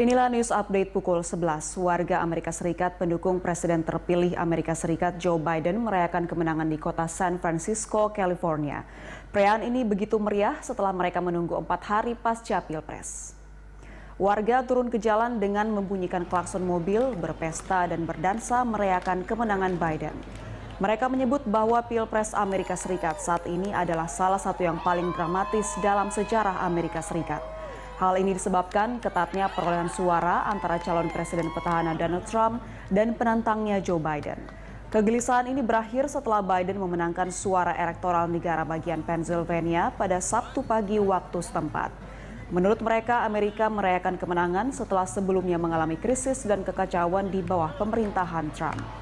Inilah news update pukul 11. Warga Amerika Serikat pendukung Presiden terpilih Amerika Serikat Joe Biden merayakan kemenangan di kota San Francisco, California. Perayaan ini begitu meriah setelah mereka menunggu empat hari pasca Pilpres. Warga turun ke jalan dengan membunyikan klakson mobil, berpesta dan berdansa merayakan kemenangan Biden. Mereka menyebut bahwa Pilpres Amerika Serikat saat ini adalah salah satu yang paling dramatis dalam sejarah Amerika Serikat. Hal ini disebabkan ketatnya perolehan suara antara calon presiden petahana Donald Trump dan penantangnya Joe Biden. Kegelisahan ini berakhir setelah Biden memenangkan suara elektoral negara bagian Pennsylvania pada Sabtu pagi waktu setempat. Menurut mereka, Amerika merayakan kemenangan setelah sebelumnya mengalami krisis dan kekacauan di bawah pemerintahan Trump.